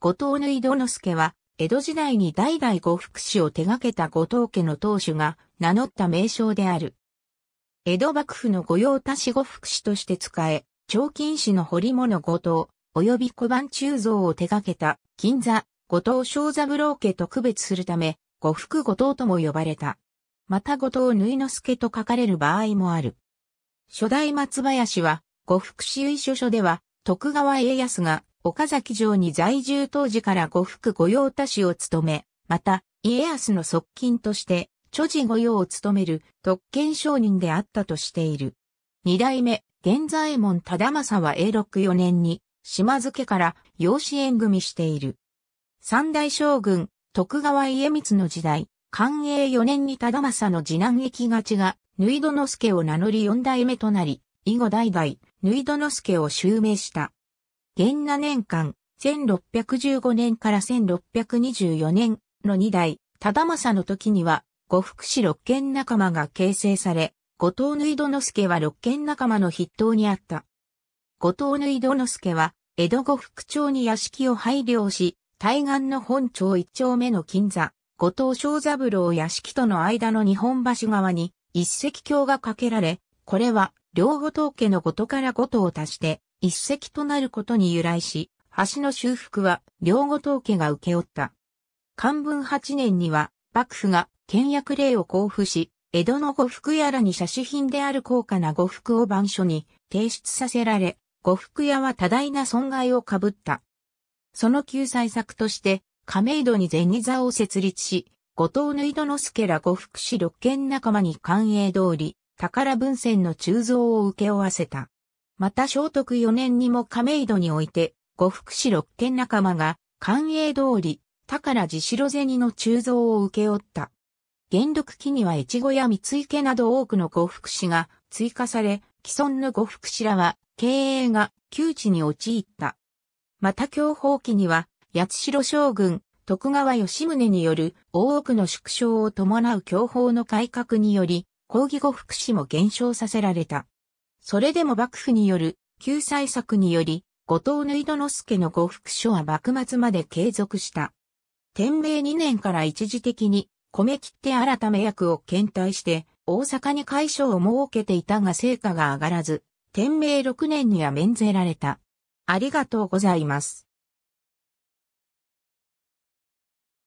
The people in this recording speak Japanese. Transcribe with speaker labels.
Speaker 1: 後藤縫殿助は、江戸時代に代々呉服師を手掛けた後藤家の当主が名乗った名称である。江戸幕府の御用達呉服師として使え、長金師の彫物後藤、及び小判鋳造を手掛けた、銀座、後藤正三郎家と区別するため、呉服後藤とも呼ばれた。また後藤縫之助と書かれる場合もある。初代松林は、呉服師遺書書では、徳川家康が岡崎城に在住当時から呉服御用達を務め、また、家康の側近として、著事御用を務める特権商人であったとしている。二代目、現在門忠政は永禄4年に、島津家から養子縁組している。三代将軍、徳川家光の時代、寛永四年に忠政の次男駅がちが、縫戸助を名乗り四代目となり、以後代々、縫戸助を襲名した。元那年間、1615年から1624年の2代、忠政の時には、五福師六軒仲間が形成され、後藤縫殿助は六軒仲間の筆頭にあった。後藤縫殿助は、江戸五福町に屋敷を配慮し、対岸の本町一丁目の金座、後藤正三郎屋敷との間の日本橋側に一石橋が架けられ、これは両後藤家の後とから後藤を足して、一石となることに由来し、橋の修復は両後藤家が受け負った。漢文八年には、幕府が倹約令を交付し、江戸の呉服屋らに写真品である高価な呉服を番所に提出させられ、呉服屋は多大な損害を被った。その救済策として、亀戸に銭座を設立し、後藤縫戸助ら呉服氏六軒仲間に官営通り、宝文船の鋳造を請け負わせた。また聖徳4年にも亀戸において、五福師六県仲間が、官営通り、宝寺白銭の鋳造を請け負った。元禄期には越後や三井家など多くの五福師が追加され、既存の五福師らは経営が窮地に陥った。また享保期には、八代将軍、徳川吉宗による大奥の縮小を伴う享保の改革により、抗議五福師も減少させられた。それでも幕府による救済策により、後藤縫殿助の呉服所は幕末まで継続した。天明2年から一時的に、米切手改め役を検体して、大阪に会所を設けていたが成果が上がらず、天明6年には免税られた。ありがとうございます。